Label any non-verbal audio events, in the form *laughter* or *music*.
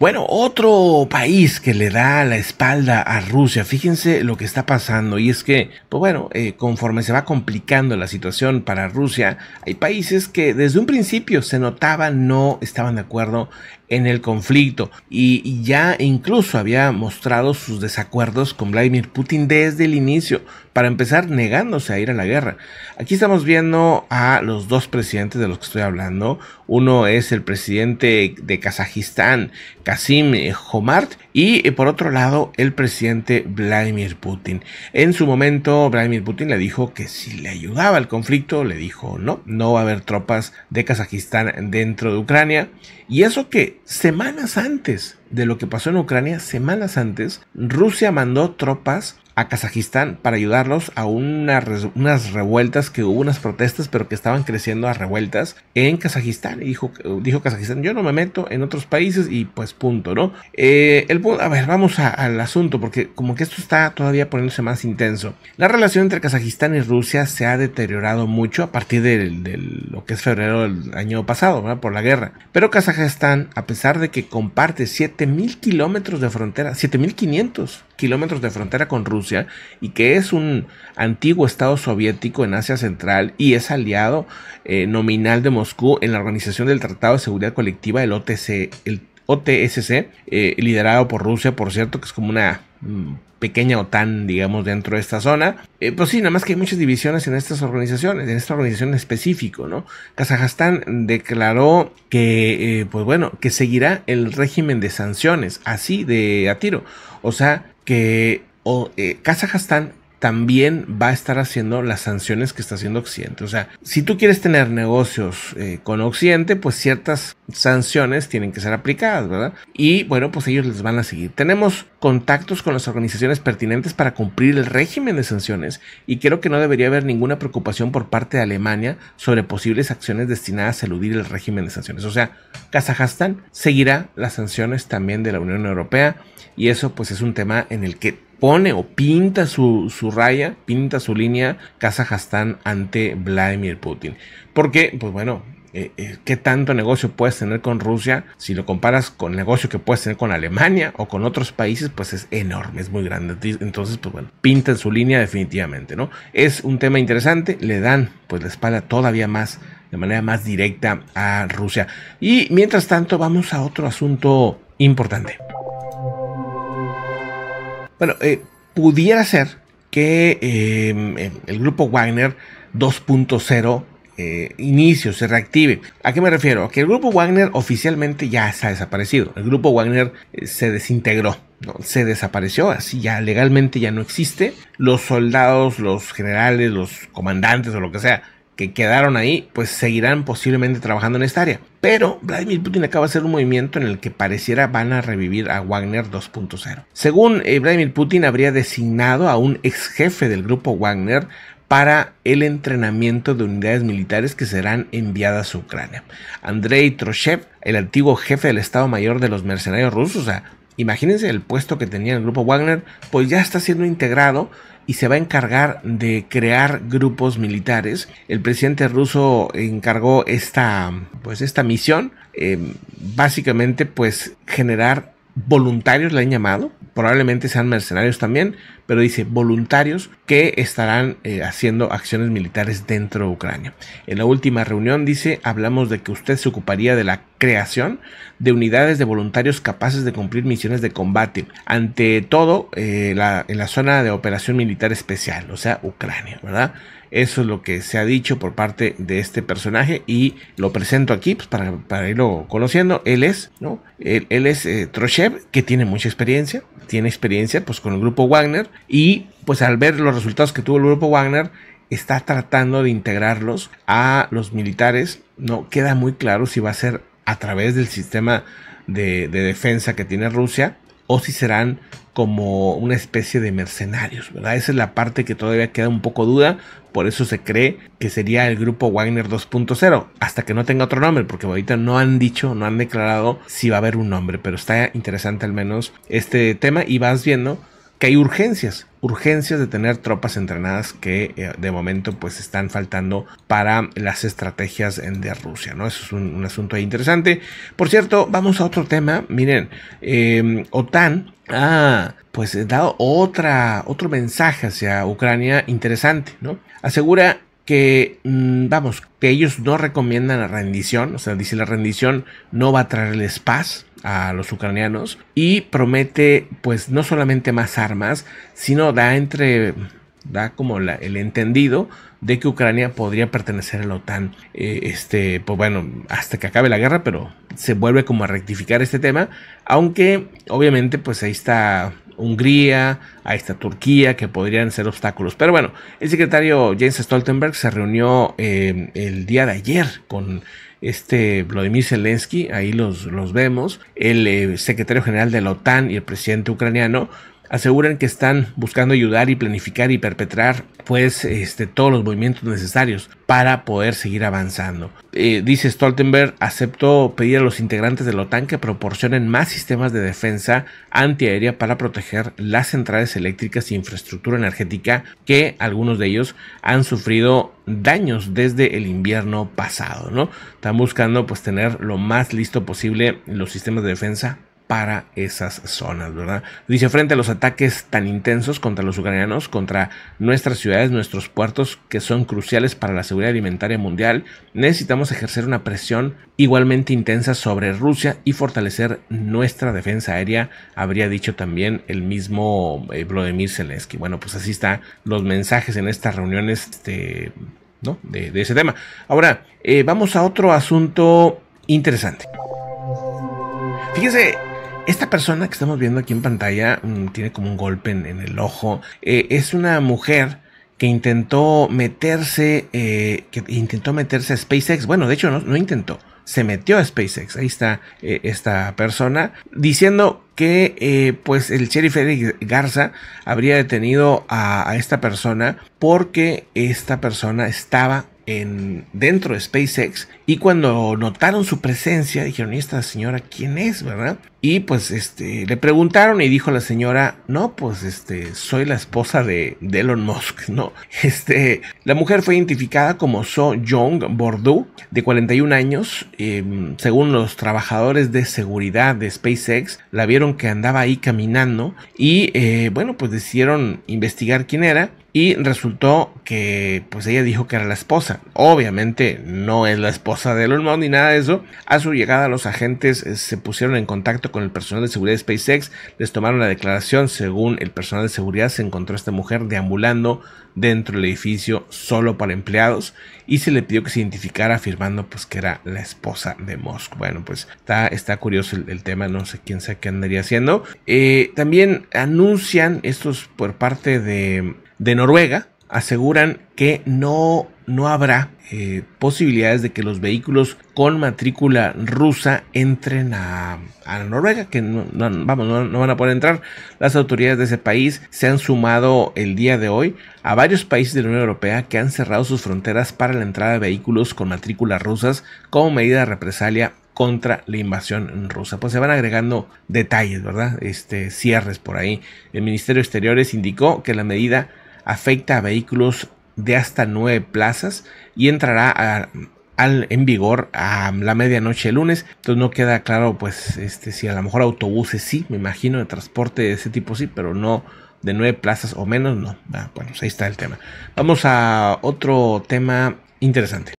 Bueno, otro país que le da la espalda a Rusia, fíjense lo que está pasando y es que, pues bueno, eh, conforme se va complicando la situación para Rusia, hay países que desde un principio se notaba no estaban de acuerdo en el conflicto y ya incluso había mostrado sus desacuerdos con Vladimir Putin desde el inicio, para empezar negándose a ir a la guerra. Aquí estamos viendo a los dos presidentes de los que estoy hablando. Uno es el presidente de Kazajistán, Kasim Jomart, y eh, por otro lado el presidente Vladimir Putin. En su momento Vladimir Putin le dijo que si le ayudaba al conflicto, le dijo no, no va a haber tropas de Kazajistán dentro de Ucrania. Y eso que Semanas antes de lo que pasó en Ucrania, semanas antes, Rusia mandó tropas a Kazajistán para ayudarlos a unas revueltas que hubo, unas protestas, pero que estaban creciendo a revueltas en Kazajistán. dijo, dijo Kazajistán, yo no me meto en otros países y pues punto, ¿no? Eh, el, a ver, vamos al asunto, porque como que esto está todavía poniéndose más intenso. La relación entre Kazajistán y Rusia se ha deteriorado mucho a partir de, lo que es febrero del año pasado, ¿verdad? Por la guerra. Pero Kazajistán, a pesar de que comparte 7.000 kilómetros de frontera, 7.500 kilómetros de frontera con Rusia y que es un antiguo Estado soviético en Asia Central y es aliado eh, nominal de Moscú en la organización del Tratado de Seguridad Colectiva, el OTC, el OTSC, eh, liderado por Rusia, por cierto, que es como una mm, pequeña OTAN, digamos, dentro de esta zona. Eh, pues sí, nada más que hay muchas divisiones en estas organizaciones, en esta organización en específico, ¿no? Kazajstán declaró que, pues bueno, que seguirá el régimen de sanciones, así de a tiro. O sea, que o eh, Kazajstán también va a estar haciendo las sanciones que está haciendo Occidente. O sea, si tú quieres tener negocios eh, con Occidente, pues ciertas sanciones tienen que ser aplicadas, ¿verdad? Y bueno, pues ellos les van a seguir. Tenemos contactos con las organizaciones pertinentes para cumplir el régimen de sanciones y creo que no debería haber ninguna preocupación por parte de Alemania sobre posibles acciones destinadas a eludir el régimen de sanciones. O sea, Kazajstán seguirá las sanciones también de la Unión Europea y eso pues es un tema en el que pone o pinta su, raya, pinta su línea Kazajstán ante Vladimir Putin. Porque, pues bueno, eh, eh, ¿qué tanto negocio puedes tener con Rusia? Si lo comparas con el negocio que puedes tener con Alemania o con otros países, pues es enorme, es muy grande. Entonces, pues bueno, pintan su línea definitivamente, ¿no? Es un tema interesante, le dan pues la espalda todavía más de manera más directa a Rusia. Y mientras tanto, vamos a otro asunto importante. Bueno, eh, pudiera ser que em, em, el grupo Wagner 2.0 eh, inicio, se reactive. ¿A qué me refiero? A que el grupo Wagner oficialmente ya está desaparecido. El grupo Wagner eh, se desintegró, se desapareció, así ya legalmente ya no existe. Los soldados, los generales, los comandantes o lo que sea que quedaron ahí, pues seguirán posiblemente trabajando en esta área. Pero Vladimir Putin acaba de hacer un movimiento en el que pareciera van a revivir a Wagner 2.0. Según eh, Vladimir Putin, habría designado a un ex jefe del grupo Wagner para el entrenamiento de unidades militares que serán enviadas a Ucrania. Andrei Troshev, el antiguo jefe del Estado Mayor de los mercenarios rusos, o Imagínense el puesto que tenía el grupo Wagner, pues ya está siendo integrado y se va a encargar de crear grupos militares. El presidente ruso encargó esta, pues esta misión, eh, básicamente pues generar voluntarios le han llamado, probablemente sean mercenarios también, pero dice voluntarios que estarán eh, haciendo acciones militares dentro de Ucrania. En la última reunión dice, hablamos de que usted se ocuparía de la creación de unidades de voluntarios capaces de cumplir misiones de combate, ante todo eh, en la zona de operación militar especial, o sea, Ucrania, ¿verdad? Eso es lo que se ha dicho por parte de este personaje y lo presento aquí pues, para, para, irlo conociendo. Él es, ¿no? Él, es eh, Troshev, que tiene mucha experiencia, tiene experiencia pues con el grupo Wagner y pues al ver los resultados que tuvo el grupo Wagner, está tratando de integrarlos a los militares. No queda muy claro si va a ser a través del sistema de, de defensa que tiene Rusia o si serán como una especie de mercenarios, ¿verdad? Esa es la parte que todavía queda un poco duda, por eso se cree que sería el grupo Wagner 2.0, hasta que no tenga otro nombre, porque ahorita no han dicho, no han declarado si va a haber un nombre, pero está interesante al menos este tema y vas viendo que hay urgencias urgencias de tener tropas entrenadas que eh, de momento pues están faltando para las estrategias de Rusia, ¿no? Eso es un, asunto interesante. Por cierto, vamos a otro tema. Miren, em, OTAN ha pues eh, dado otra, otro mensaje hacia Ucrania interesante, ¿no? Asegura que, mm, vamos, que ellos no recomiendan la rendición, o sea, dice la rendición no va a traerles paz, a los ucranianos y promete pues no solamente más armas, sino da entre da como el entendido de que Ucrania podría pertenecer a la OTAN. Eh, este, pues bueno, hasta que acabe la guerra, pero se vuelve como a rectificar este tema, aunque obviamente pues ahí está Hungría, a esta Turquía, que podrían ser obstáculos. Pero bueno, el secretario James Stoltenberg se reunió eh, el día de ayer con este Vladimir Zelensky, ahí los, los vemos, el eh, secretario general de la OTAN y el presidente ucraniano aseguran que están buscando ayudar y planificar y perpetrar pues este, todos los movimientos necesarios para poder seguir avanzando. Eh, dice Stoltenberg, aceptó pedir a los integrantes de la OTAN que proporcionen más sistemas de defensa antiaérea para proteger las centrales eléctricas y infraestructura energética que algunos de ellos han sufrido daños desde el invierno pasado, ¿no? Están buscando pues tener lo más listo posible los sistemas de defensa para esas zonas, ¿verdad? Dice, frente a los ataques tan intensos contra los ucranianos, contra nuestras ciudades, nuestros puertos, que son cruciales para la seguridad alimentaria mundial, necesitamos ejercer una presión igualmente intensa sobre Rusia y fortalecer nuestra defensa aérea, habría dicho también el mismo eh, Vladimir Zelensky. Bueno, pues así están los mensajes en estas reuniones de, ese tema. Ahora, eh, vamos a otro asunto interesante. Fíjense, esta persona que estamos viendo aquí en pantalla mm, tiene como un golpe en, el ojo. Eh, es una mujer que intentó meterse, eh, que intentó meterse a SpaceX. Bueno, de hecho no, intentó, se metió a SpaceX. Ahí está eh, esta persona diciendo que pues el sheriff Eric Garza habría detenido a, esta persona porque esta persona estaba en, dentro de SpaceX y cuando notaron su presencia dijeron, ¿y esta señora quién es, verdad? Y pues este, le preguntaron y dijo la señora, no, pues este, soy la esposa de, Elon Musk, *laughs* ¿no? Este, la mujer fue identificada como So Jong Bordeaux, de 41 años. Em, según los trabajadores de seguridad de SpaceX, la vieron que andaba ahí caminando y eh, bueno, pues decidieron investigar quién era y resultó que pues ella dijo que era la esposa. Obviamente no es la esposa de Elon Musk ni nada de eso. A su llegada los agentes eh, se pusieron en contacto con el personal de seguridad de SpaceX, les tomaron la declaración. Según el personal de seguridad, se encontró esta mujer deambulando dentro del edificio solo para empleados y se le pidió que se identificara afirmando pues que era la esposa de Musk. Bueno, pues está, curioso el, tema, no sé quién sabe qué andaría haciendo. Eh, también anuncian estos por parte de, de Noruega, aseguran que no, no habrá eh, posibilidades de que los vehículos con matrícula rusa entren a, a Noruega, que no, vamos, no, van a poder entrar. Las autoridades de ese país se han sumado el día de hoy a varios países de la Unión Europea que han cerrado sus fronteras para la entrada de vehículos con matrículas rusas como medida de represalia contra la invasión rusa. Pues se van agregando detalles, ¿verdad? Este, cierres por ahí. El Ministerio de Exteriores indicó que la medida afecta a vehículos de hasta nueve plazas y entrará al, en vigor a la medianoche el lunes. Entonces no queda claro, pues, este, si a lo mejor autobuses sí, me imagino, de transporte de ese tipo sí, pero no de nueve plazas o menos, no. Ah, bueno, pues, ahí está el tema. Vamos a otro tema interesante.